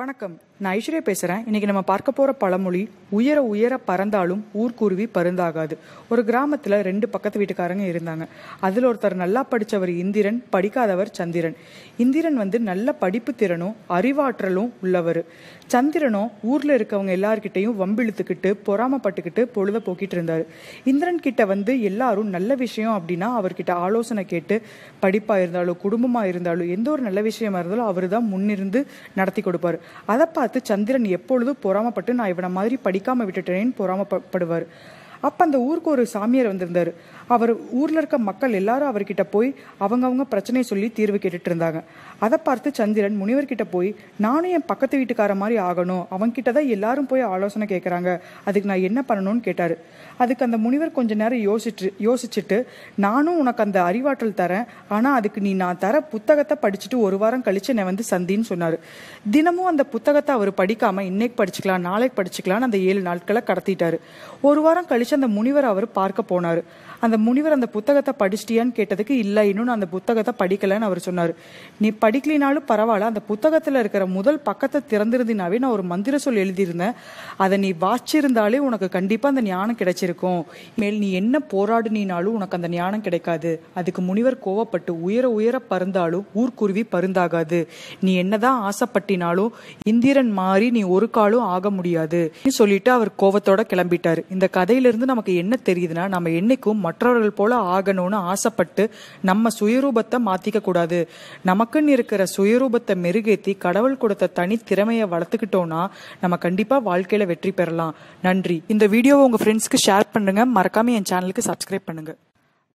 வணக்கம் நான் ஐஸ்வர்யா பேசுகிறேன் இன்றைக்கி நம்ம பார்க்க போகிற பழமொழி உயர உயர பறந்தாலும் ஊர்க்குருவி பருந்தாகாது ஒரு கிராமத்தில் ரெண்டு பக்கத்து வீட்டுக்காரங்க இருந்தாங்க அதில் ஒருத்தர் நல்லா படித்தவர் இந்திரன் படிக்காதவர் சந்திரன் இந்திரன் வந்து நல்ல படிப்பு திறனும் அறிவாற்றலும் உள்ளவர் சந்திரனும் ஊரில் இருக்கவங்க எல்லார்கிட்டையும் வம்பிழுத்துக்கிட்டு பொறாமப்பட்டுக்கிட்டு பொழுத போக்கிட்டு இருந்தார் இந்திரன் கிட்ட வந்து எல்லாரும் நல்ல விஷயம் அப்படின்னா அவர்கிட்ட ஆலோசனை கேட்டு படிப்பாக இருந்தாலும் குடும்பமாக இருந்தாலும் எந்த ஒரு நல்ல விஷயமா இருந்தாலும் அவர் தான் முன்னிருந்து நடத்தி கொடுப்பார் அதை பார்த்து சந்திரன் எப்பொழுதும் பொறாமப்பட்டு நான் இவனை மாதிரி படிக்காமல் விட்டுட்டேன்னு பொறாமப்படுவார் அப்போ அந்த ஊருக்கு ஒரு சாமியார் வந்திருந்தார் அவர் ஊரில் இருக்க மக்கள் எல்லாரும் அவர்கிட்ட போய் அவங்கவுங்க பிரச்சனையை சொல்லி தீர்வு கேட்டுட்டு இருந்தாங்க அதை பார்த்து சந்திரன் முனிவர்கிட்ட போய் நானும் என் பக்கத்து வீட்டுக்கார மாதிரி ஆகணும் அவங்ககிட்ட தான் எல்லாரும் போய் ஆலோசனை கேட்குறாங்க அதுக்கு நான் என்ன பண்ணணும்னு கேட்டார் அதுக்கு அந்த முனிவர் கொஞ்ச நேரம் யோசிச்சு யோசிச்சுட்டு நானும் உனக்கு அந்த அறிவாற்றல் தரேன் ஆனால் அதுக்கு நீ நான் தர புத்தகத்தை படிச்சுட்டு ஒரு வாரம் கழிச்சு என்னை வந்து சந்தின்னு சொன்னார் தினமும் அந்த புத்தகத்தை அவர் படிக்காமல் இன்னைக்கு படிச்சுக்கலாம் நாளைக்கு படிச்சுக்கலாம்னு அந்த ஏழு நாட்களை கடத்திட்டார் ஒரு வாரம் கழிச்சு கழிச்சு அந்த முனிவர் அவர் பார்க்க போனார் அந்த முனிவர் அந்த புத்தகத்தை படிச்சிட்டியான்னு கேட்டதுக்கு இல்ல இன்னும் அந்த புத்தகத்தை படிக்கலன்னு அவர் சொன்னார் நீ படிக்கலினாலும் பரவாயில்ல அந்த புத்தகத்தில் இருக்கிற முதல் பக்கத்தை திறந்திருந்தினாவே நான் ஒரு மந்திர சொல் எழுதியிருந்தேன் அதை நீ வாச்சிருந்தாலே உனக்கு கண்டிப்பாக அந்த ஞானம் கிடைச்சிருக்கும் மேல் நீ என்ன போராடினாலும் உனக்கு அந்த ஞானம் கிடைக்காது அதுக்கு முனிவர் கோவப்பட்டு உயர உயர பருந்தாலும் ஊர்க்குருவி பருந்தாகாது நீ என்னதான் ஆசைப்பட்டினாலும் இந்திரன் மாறி நீ ஒரு காலும் ஆக முடியாது சொல்லிட்டு அவர் கோவத்தோட கிளம்பிட்டார் இந்த கதையிலிருந்து இருந்து நமக்கு என்ன தெரியுதுன்னா நம்ம என்னைக்கும் மற்றவர்கள் போல ஆகணும்னு ஆசைப்பட்டு நம்ம சுயரூபத்தை மாத்திக்க கூடாது நமக்குன்னு இருக்கிற சுயரூபத்தை மெருகேத்தி கடவுள் கொடுத்த தனி திறமையை வளர்த்துக்கிட்டோம்னா நம்ம கண்டிப்பாக வாழ்க்கையில் வெற்றி பெறலாம் நன்றி இந்த வீடியோவை உங்கள் ஃப்ரெண்ட்ஸ்க்கு ஷேர் பண்ணுங்க மறக்காமல் என் சேனலுக்கு சப்ஸ்கிரைப் பண்ணுங்க